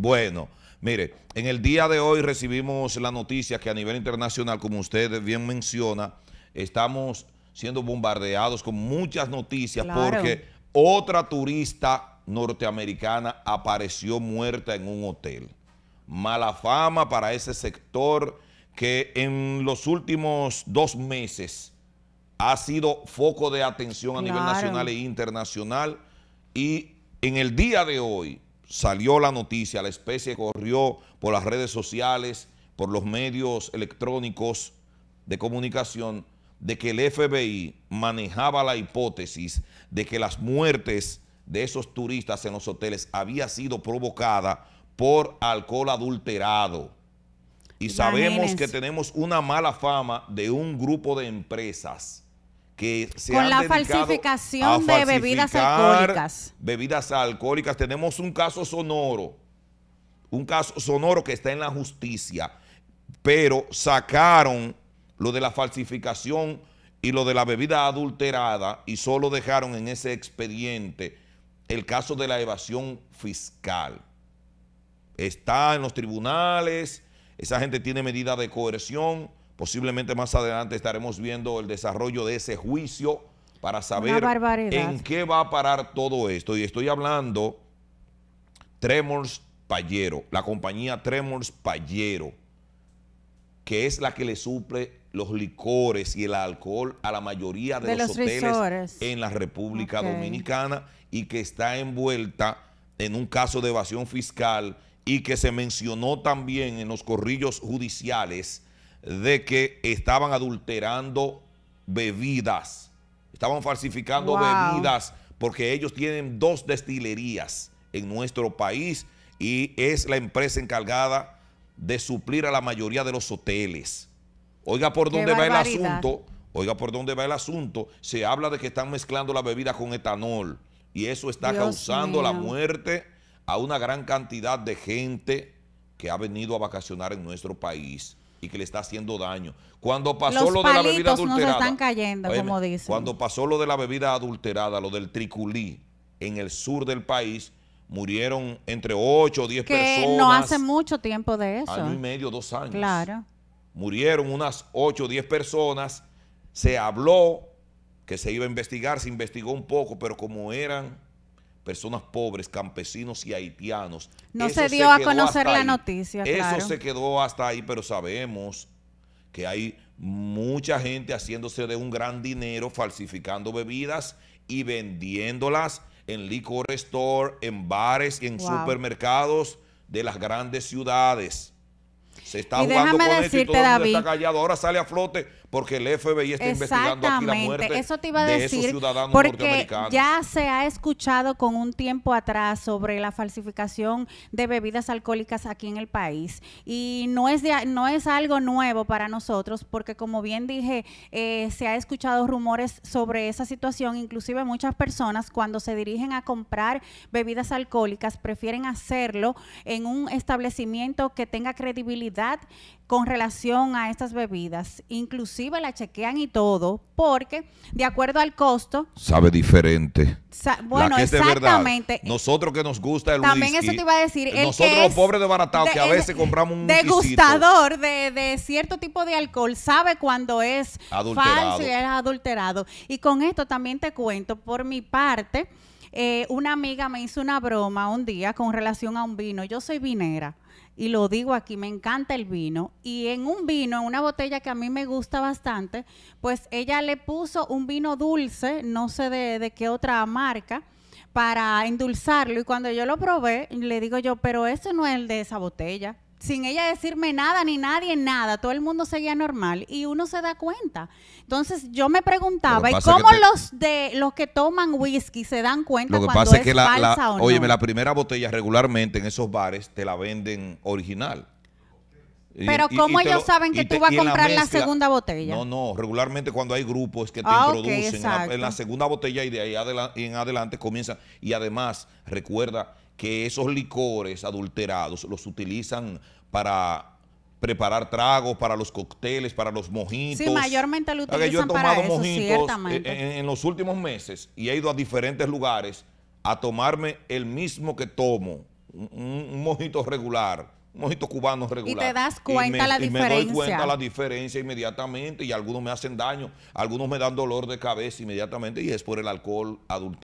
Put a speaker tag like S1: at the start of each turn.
S1: Bueno, mire, en el día de hoy recibimos la noticia que a nivel internacional, como usted bien menciona, estamos siendo bombardeados con muchas noticias porque otra turista norteamericana apareció muerta en un hotel. Mala fama para ese sector que en los últimos dos meses ha sido foco de atención a nivel nacional e internacional y en el día de hoy salió la noticia, la especie corrió por las redes sociales, por los medios electrónicos de comunicación, de que el FBI manejaba la hipótesis de que las muertes de esos turistas en los hoteles había sido provocada por alcohol adulterado. Y sabemos que tenemos una mala fama de un grupo de empresas con la falsificación de bebidas alcohólicas. Bebidas alcohólicas. Tenemos un caso sonoro, un caso sonoro que está en la justicia, pero sacaron lo de la falsificación y lo de la bebida adulterada y solo dejaron en ese expediente el caso de la evasión fiscal. Está en los tribunales, esa gente tiene medida de coerción Posiblemente más adelante estaremos viendo el desarrollo de ese juicio para saber en qué va a parar todo esto. Y estoy hablando Tremors Payero, la compañía Tremors Payero, que es la que le suple los licores y el alcohol a la mayoría de, los, hoteles en la República Dominicana y que está envuelta en un caso de evasión fiscal y que se mencionó también en los corrillos judiciales de que estaban adulterando bebidas, estaban falsificando bebidas, porque ellos tienen dos destilerías en nuestro país y es la empresa encargada de suplir a la mayoría de los hoteles. Oiga por dónde va el asunto, oiga por dónde va el asunto, se habla de que están mezclando la bebida con etanol y eso está causando la muerte a una gran cantidad de gente que ha venido a vacacionar en nuestro país y que le está haciendo daño. Cuando pasó lo de la bebida adulterada. Están cayendo, como dicen. Cuando pasó lo de la bebida adulterada, lo del triculí en el sur del país, murieron entre 8 o 10 que personas. No hace
S2: mucho tiempo de eso. Año y
S1: medio, dos años. Claro. Murieron unas 8 o 10 personas. Se habló que se iba a investigar, se investigó un poco, pero como eran personas pobres, campesinos y haitianos.
S2: No se dio a conocer la noticia. Eso se
S1: quedó hasta ahí, pero sabemos que hay mucha gente haciéndose de un gran dinero falsificando bebidas y vendiéndolas en liquor store, en bares y en supermercados de las grandes ciudades. Se está y jugando decirte, el está callado. Ahora sale a flote porque el FBI está investigando aquí la muerte eso te de esos ciudadanos porque Ya
S2: se ha escuchado con un tiempo atrás sobre la falsificación de bebidas alcohólicas aquí en el país. Y no es, no es algo nuevo para nosotros porque, como bien dije, eh, se ha escuchado rumores sobre esa situación. Inclusive muchas personas cuando se dirigen a comprar bebidas alcohólicas prefieren hacerlo en un establecimiento que tenga credibilidad con relación a estas bebidas. Inclusive la chequean y todo, porque de acuerdo al costo...
S1: Sabe diferente.
S2: bueno, exactamente.
S1: nosotros que nos gusta el También eso te iba a
S2: decir. nosotros los pobres
S1: de que a veces compramos un Degustador
S2: de, cierto tipo de alcohol, sabe cuando es falso y es adulterado. Y con esto también te cuento, por mi parte... Eh, una amiga me hizo una broma un día con relación a un vino. Yo soy vinera y lo digo aquí, me encanta el vino. Y en un vino, en una botella que a mí me gusta bastante, pues ella le puso un vino dulce, no sé de, de qué otra marca, para endulzarlo. Y cuando yo lo probé, le digo yo, pero ese no es el de esa botella sin ella decirme nada, ni nadie, nada. Todo el mundo seguía normal y uno se da cuenta. Entonces yo me preguntaba, ¿y cómo los de los que toman whisky se dan cuenta? que cuando es que la, la
S1: primera botella regularmente en esos bares te la venden original. Pero ¿cómo ellos saben que tú vas a comprar la, segunda botella? No, no, regularmente cuando hay grupos que te ah, introducen en, la, segunda botella y de ahí en adelante comienza Y además, recuerda que esos licores adulterados los utilizan para preparar tragos para los cócteles, para los mojitos. Sí, mayormente
S2: lo utilizan Yo he tomado mojitos eh,
S1: eh, en, los últimos meses y he ido a diferentes lugares a tomarme el mismo que tomo, un, mojito regular, un mojito cubano regular. Y te das cuenta la diferencia. Y me doy cuenta la diferencia inmediatamente y algunos me hacen daño, algunos me dan dolor de cabeza inmediatamente y es por el alcohol adulterado.